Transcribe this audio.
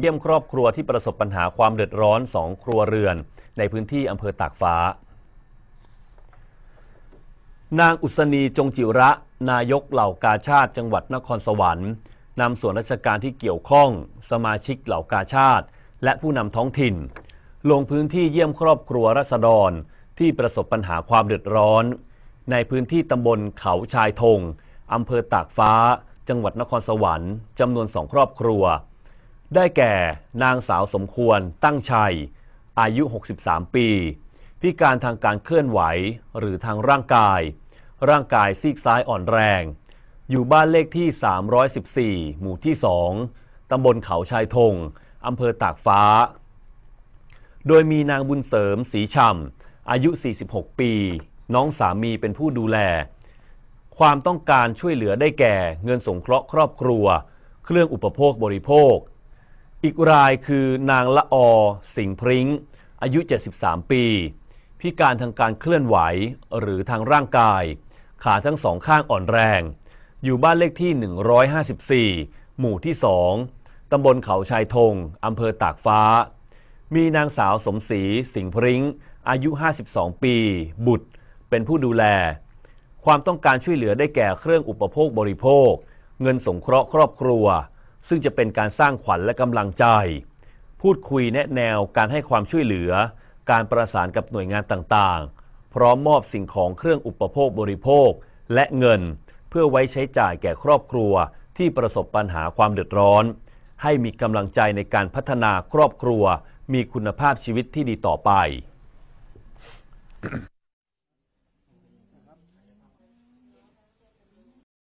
เยี่ยมครอบครัวที่ประสบปัญหาความเดือดร้อนสองครัวเรือน ในพื้นที่อำเภอตากฟ้า นางอุศนีจงจิระ นายกเหล่ากาชาติจังหวัดนครสวรรค์นำส่วนราชการที่เกี่ยวข้อง สมาชิกเหล่ากาชาติ และผู้นำท้องถิ่น ลงพื้นที่เยี่ยมครอบครัวรัษฎร ที่ประสบปัญหาความเดือดร้อน ในพื้นที่ตำบลเขาชายธงอำเภอตากฟ้า จังหวัดนครสวรรค์จำนวนสองครอบครัวได้แก่นางสาวสมควร ตั้งชัย อายุ 63 ปี พิการทางการเคลื่อนไหว หรือทางร่างกาย ร่างกายซีกซ้ายอ่อนแรง อยู่บ้านเลขที่ 314 หมู่ที่ 2ตำบลเขาชายธงอำเภอตากฟ้า โดยมีนางบุญเสริมสีช่ำอายุ 46 ปี น้องสามีเป็นผู้ดูแล ความต้องการช่วยเหลือได้แก่ เงินสงเคราะห์ครอบครัว เครื่องอุปโภคบริโภคอีกรายคือนางละอ สิงพริง้ง อายุ 73 ปี พิการทางการเคลื่อนไหวหรือทางร่างกาย ขาทั้งสองข้างอ่อนแรง อยู่บ้านเลขที่ 154 หมู่ที่ 2 ตำบลเขาชายธงอำเภอตากฟ้า มีนางสาวสมศรีสิงพริง้ง อายุ 52 ปี บุตร เป็นผู้ดูแล ความต้องการช่วยเหลือได้แก่เครื่องอุปโภคบริโภค เงินสงเคราะห์ครอบครัวซึ่งจะเป็นการสร้างขวัญและกำลังใจ พูดคุยแนะแนวการให้ความช่วยเหลือ การประสานกับหน่วยงานต่าง ๆ พร้อมมอบสิ่งของเครื่องอุปโภคบริโภค และเงินเพื่อไว้ใช้จ่ายแก่ครอบครัวที่ประสบปัญหาความเดือดร้อน ให้มีกำลังใจในการพัฒนาครอบครัวมีคุณภาพชีวิตที่ดีต่อไป